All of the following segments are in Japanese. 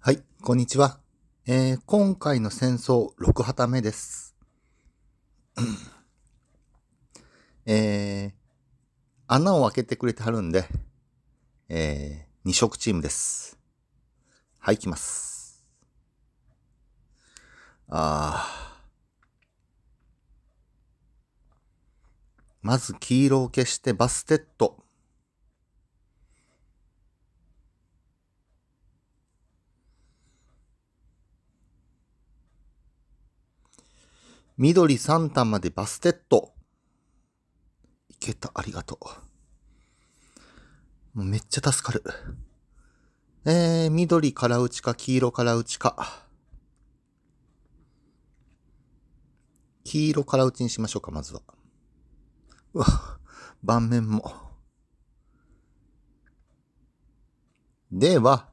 はい、こんにちは。えー、今回の戦争6旗目です。えー、穴を開けてくれてはるんで、えー、2色チームです。はい、行きます。あー。まず黄色を消してバステット。緑3玉までバステット。いけた、ありがとう。もうめっちゃ助かる。えー、緑から打ちか黄色から打ちか。黄色から打ちにしましょうか、まずは。うわ、盤面も。では、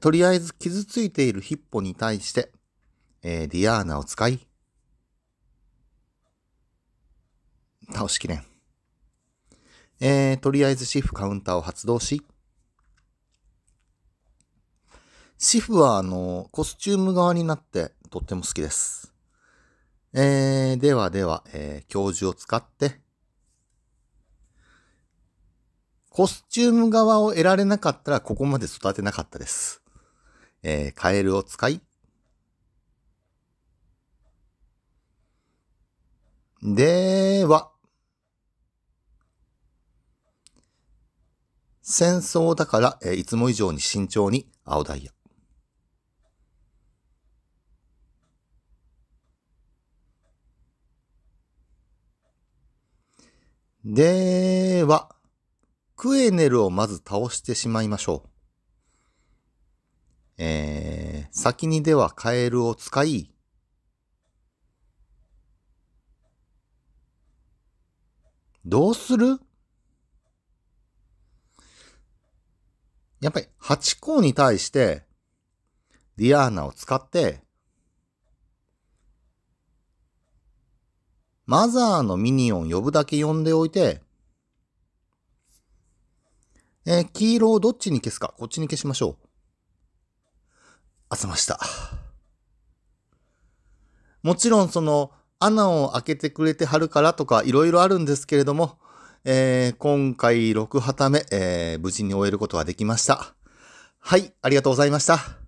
とりあえず傷ついているヒッポに対して、えー、ディアーナを使い、倒しきれん。えー、とりあえずシフカウンターを発動し、シフはあの、コスチューム側になってとっても好きです。えー、ではでは、えー、教授を使って、コスチューム側を得られなかったらここまで育てなかったです。えー、カエルを使い、では、戦争だから、えいつも以上に慎重に青ダイヤ。では、クエネルをまず倒してしまいましょう。えー、先にではカエルを使い、どうするやっぱり8項に対して、ディアーナを使って、マザーのミニオン呼ぶだけ呼んでおいて、えー、黄色をどっちに消すかこっちに消しましょう。集ました。もちろんその、穴を開けてくれてはるからとかいろいろあるんですけれども、えー、今回6旗目、えー、無事に終えることができました。はい、ありがとうございました。